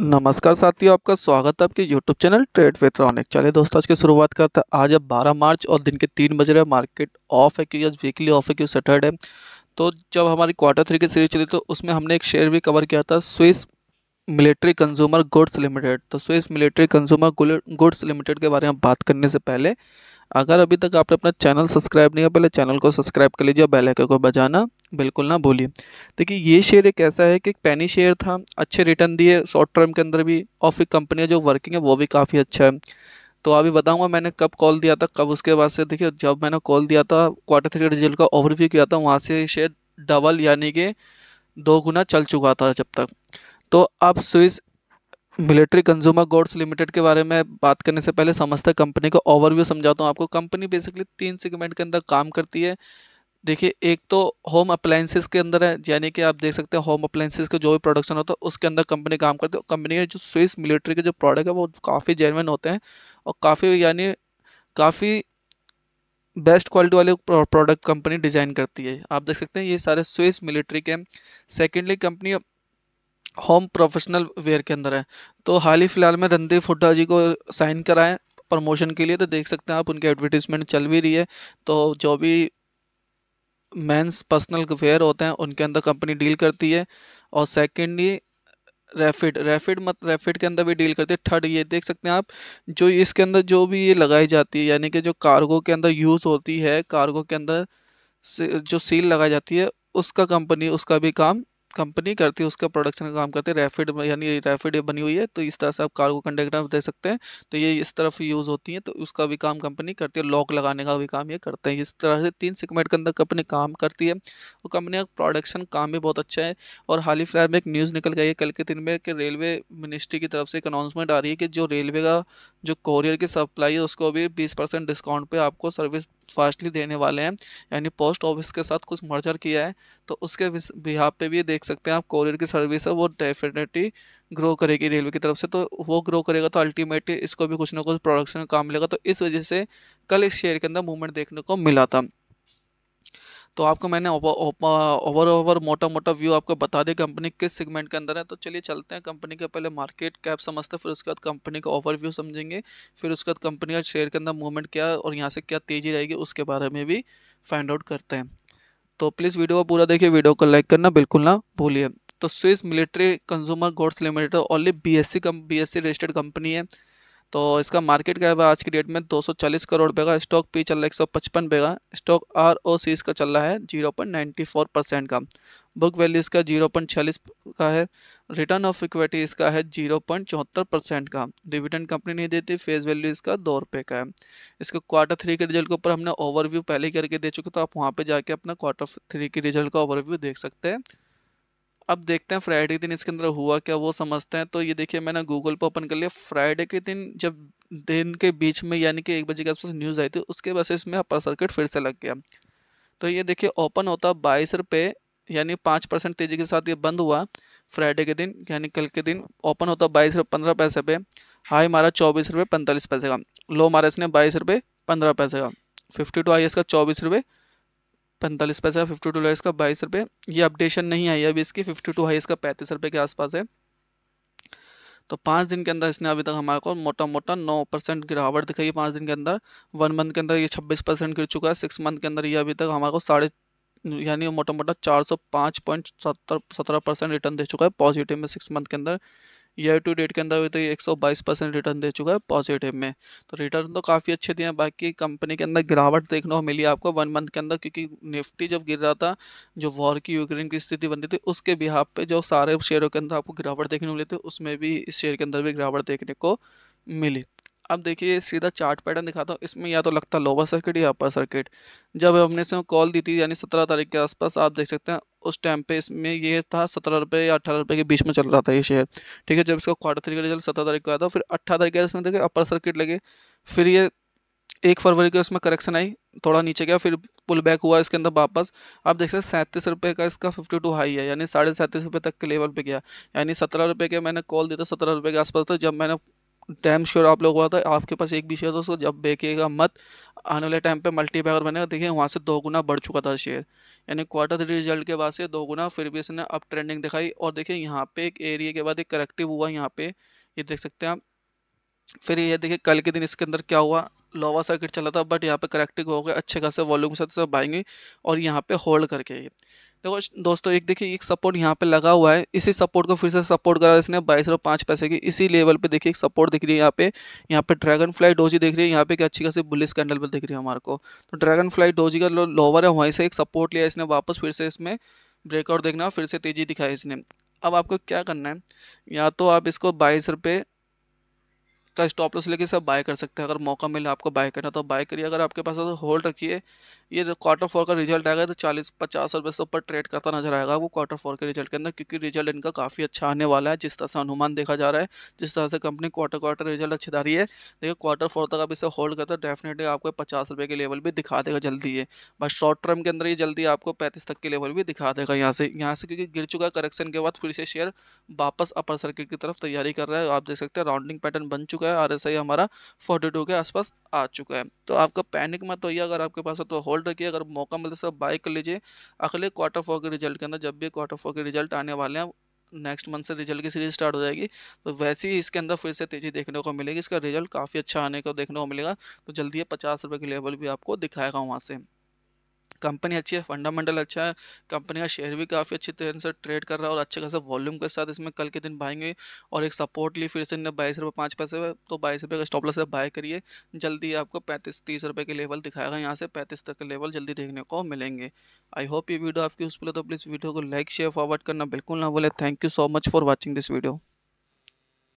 नमस्कार साथियों आपका स्वागत है आपके यूट्यूब चैनल ट्रेड पेट्रॉनिक चलिए दोस्तों आज की शुरुआत करते हैं आज अब 12 मार्च और दिन के तीन बज रहे हैं मार्केट ऑफ है क्योंकि आज वीकली ऑफ है क्योंकि सैटरडे तो जब हमारी क्वार्टर थ्री की सीरीज चली तो उसमें हमने एक शेयर भी कवर किया था Swiss military consumer goods limited तो Swiss military consumer goods limited के बारे में बात करने से पहले अगर अभी तक आपने अपना चैनल सब्सक्राइब नहीं किया पहले चैनल को सब्सक्राइब कर लीजिए और बेल आइकन को बजाना बिल्कुल ना भूलिए देखिए ये शेयर एक ऐसा है कि पैनी शेयर था अच्छे रिटर्न दिए शॉर्ट टर्म के अंदर भी और फिर कंपनियाँ जो वर्किंग है वो भी काफ़ी अच्छा है तो अभी बताऊंगा मैंने कब कॉल दिया था कब उसके बाद से देखिए जब मैंने कॉल दिया था क्वार्टर थ्री रिजल्ट का ओवरव्यू किया था वहाँ से शेयर डबल यानी कि दो गुना चल चुका था जब तक तो अब Swiss military consumer goods limited के बारे में बात करने से पहले समझते कंपनी का ओवरव्यू समझाता हूँ आपको कंपनी बेसिकली तीन सेगमेंट के अंदर काम करती है देखिए एक तो होम अप्लाइंसिस के अंदर है यानी कि आप देख सकते हैं होम अप्लाइंसेस का जो भी प्रोडक्शन होता है उसके अंदर कंपनी काम करती है कंपनी के जो स्विस मिलिट्री के जो प्रोडक्ट है वो काफ़ी जेनवन होते हैं और काफ़ी यानी काफ़ी बेस्ट क्वालिटी वाले प्रोडक्ट कंपनी डिज़ाइन करती है आप देख सकते हैं ये सारे स्विस मिलिट्री के secondly company home professional wear के अंदर है तो हाल ही फिलहाल में रणदीप हुड्डा जी को साइन कराएं प्रमोशन के लिए तो देख सकते हैं आप उनकी एडवर्टीजमेंट चल भी रही है तो जो भी मेंस पर्सनल वेयर होते हैं उनके अंदर कंपनी डील करती है और सेकेंडली रैफिड रैफिड मत रैफिड के अंदर भी डील करती है थर्ड ये देख सकते हैं आप जो इसके अंदर जो भी ये लगाई जाती है यानी कि जो कार्गो के अंदर यूज़ होती है कार्गो के अंदर जो सील लगाई जाती है उसका कंपनी उसका भी काम कंपनी करती है उसका प्रोडक्शन का काम करते हैं रैफिड यानी रैफिड ये बनी हुई है तो इस तरह से आप कार्गो कंडक्टर दे सकते हैं तो ये इस तरफ यूज़ होती हैं तो उसका भी काम कंपनी करती है लॉक लगाने का भी काम ये करते हैं इस तरह से तीन सिकमेंट के अंदर कंपनी काम करती है और कंपनी का प्रोडक्शन काम भी बहुत अच्छा है और हाल ही फिलहाल में एक न्यूज़ निकल गई है कल के दिन में कि रेलवे मिनिस्ट्री की तरफ से एक अनाउंसमेंट आ रही है कि जो रेलवे का जो कोरियर की सप्लाई है उसको अभी बीस परसेंट डिस्काउंट पर आपको सर्विस फास्टली देने वाले हैं यानी पोस्ट ऑफिस के साथ कुछ मर्जर किया है तो उसके बिहार पे भी देख देख सकते हैं आप कोरियर की सर्विस है वो डेफिनेटली ग्रो करेगी रेलवे की तरफ से तो वो ग्रो करेगा तो अल्टीमेटली इसको भी कुछ ना कुछ प्रोडक्शन काम मिलेगा तो इस वजह से कल इस शेयर के अंदर मूवमेंट देखने को मिला था तो आपको मैंने ओवर ओवर मोटा मोटा व्यू आपको बता दिया कंपनी किस सेगमेंट के अंदर है तो चलिए चलते हैं कंपनी का पहले मार्केट कैप समझते हैं फिर उसके बाद कंपनी का ओवरव्यू समझेंगे फिर उसके बाद कंपनी का शेयर के अंदर मूवमेंट क्या और यहाँ से क्या तेज़ी रहेगी उसके बारे में भी फाइंड आउट करते हैं तो प्लीज़ वीडियो को पूरा देखिए वीडियो को लाइक करना बिल्कुल ना भूलिए तो Swiss military consumer goods limited only B S C कम B S C registered company है तो इसका मार्केट क्या है आज की डेट में 240 करोड़ रुपये का स्टॉक पी चल रहा है एक सौ पचपन पे का स्टॉक आर ओ सी इसका चल रहा है zero point ninety four percent का बुक वैल्यू इसका जीरो पॉइंट छियालीस का है रिटर्न ऑफ इक्विटी इसका है जीरो पॉइंट चौहत्तर परसेंट का डिविडेंड कंपनी नहीं देती फेस वैल्यू इसका दो रुपये का है इसका क्वार्टर थ्री के रिजल्ट के ऊपर हमने ओवरव्यू पहले करके दे चुके तो आप वहाँ पर जाके अपना क्वार्टर थ्री के रिजल्ट का ओवरव्यू देख सकते हैं अब देखते हैं फ्राइडे के दिन इसके अंदर हुआ क्या वो समझते हैं तो ये देखिए मैंने गूगल पर ओपन कर लिया फ्राइडे के दिन जब दिन के बीच में यानी कि एक बजे के आसपास न्यूज़ आई थी उसके बाद इसमें अपर सर्किट फिर से लग गया तो ये देखिए ओपन होता बाईस रुपये यानी पाँच परसेंट तेज़ी के साथ ये बंद हुआ फ्राइडे के दिन यानी कल के दिन ओपन होता बाईस रुपये पंद्रह पैसे पे हाई मारा चौबीस रुपये पैंतालीस पैसे का लो मारा इसने बाईस रुपये पंद्रह पैसे का फिफ्टी टू आई इसका चौबीस रुपये पैंतालीस पैसे का फिफ्टी टू लो इसका बाईस रुपये ये अपडेशन नहीं आई अभी इसकी फिफ्टी टू हाई इसका पैंतीस रुपये के आसपास है तो पाँच दिन के अंदर इसने अभी तक हमारे को मोटा मोटा नौ परसेंट गिरावट दिखाई है पाँच दिन के अंदर वन मंथ के अंदर ये छब्बीस परसेंट गिर चुका है सिक्स मंथ के अंदर ये अभी तक हमारे को साढ़े यानी मोटा मोटा चार सौ पाँच पॉइंट सत्तर सत्रह परसेंट रिटर्न दे चुका है पॉजिटिव में सिक्स मंथ के अंदर ईयर टू डेट के अंदर भी तो सौ बाईस परसेंट रिटर्न दे चुका है पॉजिटिव में तो रिटर्न तो काफ़ी अच्छे दिए हैं बाकी कंपनी के अंदर गिरावट देखने को मिली आपको वन मंथ के अंदर क्योंकि निफ्टी जब गिर रहा था जो वॉर की यूक्रेन की स्थिति बन रही थी उसके बिहार पे जो सारे शेयरों के अंदर आपको गिरावट देखने को मिली थी उसमें भी इस शेयर के अंदर भी गिरावट देखने को मिली अब देखिए सीधा चार्ट पैटर्न दिखाता हूँ इसमें या तो लगता लोअर सर्किट या अपर सर्किट जब हमने से कॉल दी थी यानी सत्रह तारीख के आसपास आप देख सकते हैं उस टाइम पे इसमें ये था सत्रह रुपये या अठारह रुपये के बीच में चल रहा था ये शेयर ठीक है जब इसका क्वार्टर थ्री का रिजल्ट सत्रह तारीख को आया था फिर अट्ठारह तारीख का इसमें देखे अपर सर्किट लगे फिर ये एक फरवरी को इसमें करेक्शन आई थोड़ा नीचे गया फिर पुल बैक हुआ इसके अंदर वापस आप देख सकते सैंतीस रुपये का इसका फिफ्टी टू हाई है यानी साढ़े सैंतीस रुपये तक के लेवल पे गया यानी सत्रह रुपये के मैंने कॉल दिया था सत्रह रुपये के आसपास था जब मैंने टाइम श्योर आप लोग हुआ था आपके पास एक भी शेयर दोस्तों जब बेचेगा मत आने वाले टाइम पे मल्टी बैगर बनेगा देखिए वहाँ से दो गुना बढ़ चुका था शेयर यानी क्वार्टर थ्री रिजल्ट के बाद से दो गुना फिर भी इसने अब ट्रेंडिंग दिखाई और देखिए यहाँ पे एक एरिया के बाद एक करेक्टिव हुआ यहाँ पे ये यह देख सकते हैं आप फिर ये देखिए कल के दिन इसके अंदर क्या हुआ लोवा सर्किट चला था बट यहाँ पे करेक्टिंग हो गया अच्छे खासे वॉल्यूम के साथ बाइंग और यहाँ पे होल्ड करके ये देखो दोस्तों एक देखिए एक सपोर्ट यहाँ पे लगा हुआ है इसी सपोर्ट को फिर से सपोर्ट करा इसने बाईस रुपये पाँच पैसे की इसी लेवल पे देखिए एक सपोर्ट दिख रही है यहाँ पे यहाँ पे ड्रैगन फ्लाई डोजी दिख रही है यहाँ पे एक अच्छी खासी बुलिस कैंडल पर दिख रही है हमारे को तो ड्रैगन फ्लाई डोजी का लोवर है वहीं से एक सपोर्ट लिया इसने वापस फिर से इसमें ब्रेकआउट देखना फिर से तेज़ी दिखाई इसने अब आपको क्या करना है या तो आप इसको बाईस रुपये का स्टॉप लॉस लेके सब बाय कर सकते हैं अगर मौका मिले आपको बाय करना तो बाय करिए अगर आपके पास तो होल्ड रखिए ये क्वार्टर फोर का रिजल्ट आएगा तो चालीस पचास रुपये से ऊपर ट्रेड करता नजर आएगा आपको क्वार्टर फोर के रिजल्ट के अंदर क्योंकि रिजल्ट इनका काफ़ी अच्छा आने वाला है जिस तरह से अनुमान देखा जा रहा है जिस तरह से कंपनी क्वार्टर क्वार्टर रिजल्ट अच्छी दा रही है देखिए क्वार्टर फोर तक आप इसे होल्ड करते हैं डेफिनेटली आपको पचास रुपये के लेवल भी दिखा देगा जल्दी ये बस शॉर्ट टर्म के अंदर ये जल्दी आपको पैंतीस तक के लेवल भी दिखा देगा यहाँ से यहाँ से क्योंकि गिर चुका है करेक्शन के बाद फिर से शेयर वापस अपर सर्किट की तरफ तैयारी कर रहा है आप देख सकते हैं राउंडिंग पैटर्न बन चुका है चुका है आरएसआई हमारा 42 के आसपास आ चुका है तो आपका पैनिक मत होइए अगर आपके पास है तो होल्ड रखिए अगर मौका मिलता तो है सब बाय कर लीजिए अगले क्वार्टर फोर के रिजल्ट के अंदर जब भी क्वार्टर फोर के रिजल्ट आने वाले हैं नेक्स्ट मंथ से रिजल्ट की सीरीज स्टार्ट हो जाएगी तो वैसे ही इसके अंदर फिर से तेज़ी देखने को मिलेगी इसका रिजल्ट काफ़ी अच्छा आने को देखने को मिलेगा तो जल्दी पचास रुपये की लेवल भी आपको दिखाएगा वहाँ से कंपनी अच्छी है फंडामेंटल अच्छा है कंपनी का शेयर भी काफ़ी अच्छी तरह से ट्रेड कर रहा है और अच्छे खासा वॉल्यूम के साथ इसमें कल के दिन बाएंगे और एक सपोर्ट ली फिर से इन्हें बाईस रुपये पाँच पैसे तो बाईस रुपये का स्टॉप लॉस बाय करिए जल्दी आपको पैंतीस तीस रुपये के लेवल दिखाएगा यहाँ से पैंतीस तक के लेवल जल्दी देखने को मिलेंगे आई होप ये वीडियो आपकी उस पर तो प्लीज़ वीडियो को लाइक शेयर फॉरवर्ड करना बिल्कुल ना बोले thank you so much for watching this video